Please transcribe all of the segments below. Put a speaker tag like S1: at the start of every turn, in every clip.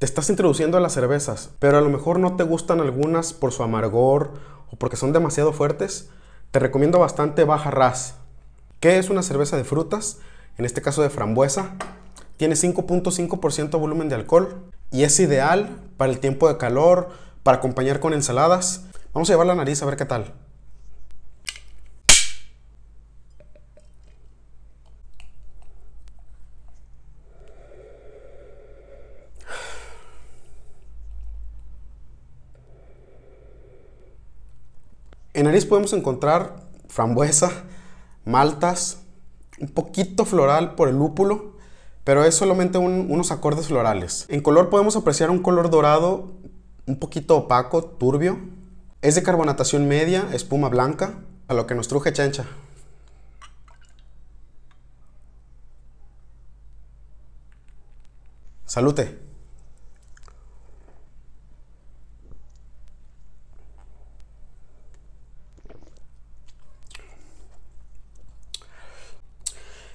S1: Te estás introduciendo a las cervezas, pero a lo mejor no te gustan algunas por su amargor o porque son demasiado fuertes. Te recomiendo bastante Baja Ras. que es una cerveza de frutas? En este caso de frambuesa. Tiene 5.5% volumen de alcohol y es ideal para el tiempo de calor, para acompañar con ensaladas. Vamos a llevar la nariz a ver qué tal. En nariz podemos encontrar frambuesa, maltas, un poquito floral por el lúpulo, pero es solamente unos acordes florales. En color podemos apreciar un color dorado un poquito opaco, turbio. Es de carbonatación media, espuma blanca, a lo que nos truje chancha. Salute.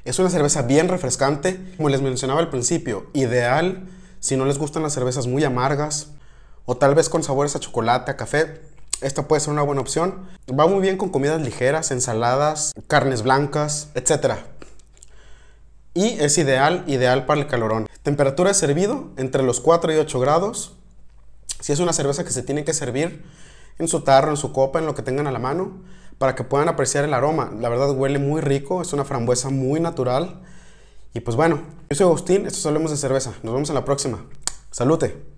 S1: Es una cerveza bien refrescante, como les mencionaba al principio, ideal si no les gustan las cervezas muy amargas o tal vez con sabores a chocolate, a café. Esta puede ser una buena opción. Va muy bien con comidas ligeras, ensaladas, carnes blancas, etc. Y es ideal, ideal para el calorón. Temperatura de servido entre los 4 y 8 grados. Si es una cerveza que se tiene que servir en su tarro, en su copa, en lo que tengan a la mano para que puedan apreciar el aroma. La verdad huele muy rico, es una frambuesa muy natural. Y pues bueno, yo soy Agustín, esto es Hablemos de Cerveza. Nos vemos en la próxima. Salute.